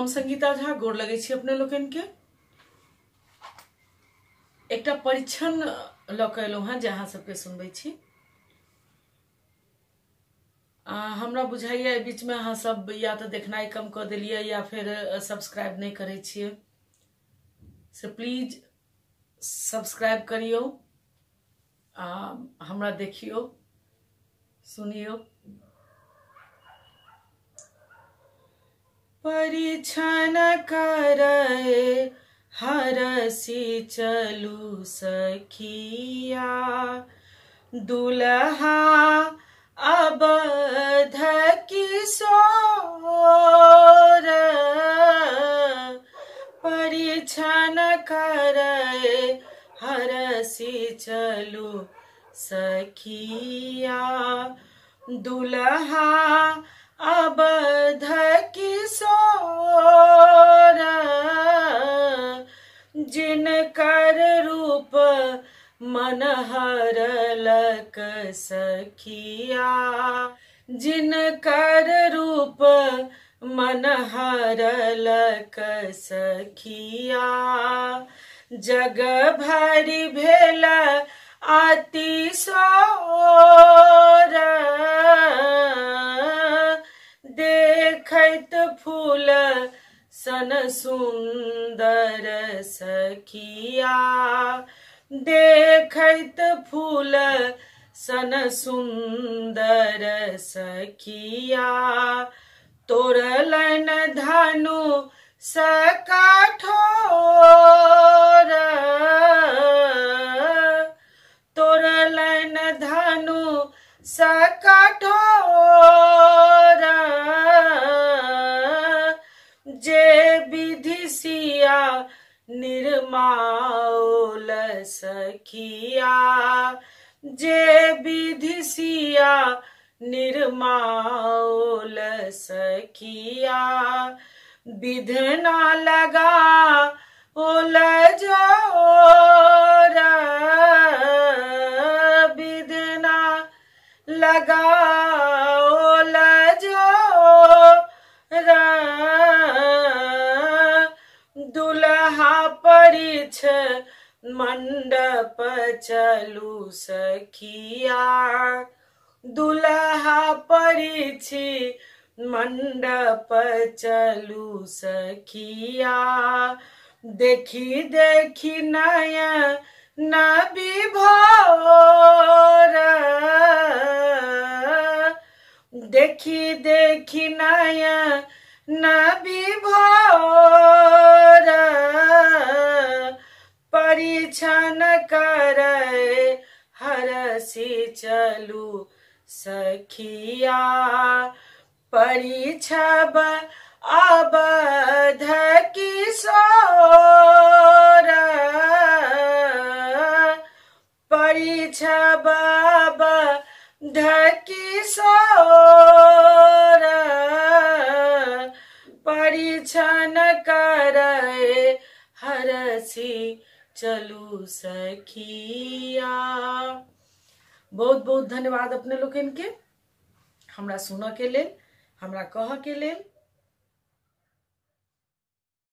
हम संगीता झा गोर लगे अपने लोकन के एकटा परीक्षण लऽ के अयलहुँ हेँ जे अहाँ छी हमरा बुझाइए बीच में हाँ सब या तऽ देखनाइ कम कर दिलिए या फिर सब्सक्राइब नहीं करे छियै से प्लीज सब्सक्राइब करियो आ हमरा देखियो सुनियो परिछन करे हरसी चलू सखिया दुल्हा अब किशोर परिछन करे हरसी चलू सखिया दुल्हा अब धकी मन हरलक सखिया जिन रूप मन हरलक सखिया जग भरि भेल अति सोर देखैत फूल सन सुंदर सखिया देखत फूल सन सुंदर सखिया तोरलन धनु सकाठोर तोरलन धनु सकाठोर जे विधि सिया निर्मा सखिया जे विधि सिया निर्माओल सखिया विधना लगा ओल जोर विधना लगा ओल जो दुल्हा परिछ मंडप चलू सखिया दुल्हा परिछी मंडप चलू सखिया देखी देखी नया नबी भोर देखी देखी नया नबी भोर परीक्षण कर हरसी चलू सखिया परीक्षब अबध किशोर परीक्षब अबध किशोर परीक्षण कर हरसी चलू सखिया बहुत बहुत धन्यवाद अपने लोग के हमरा सुन के लिए हमरा कह के लिए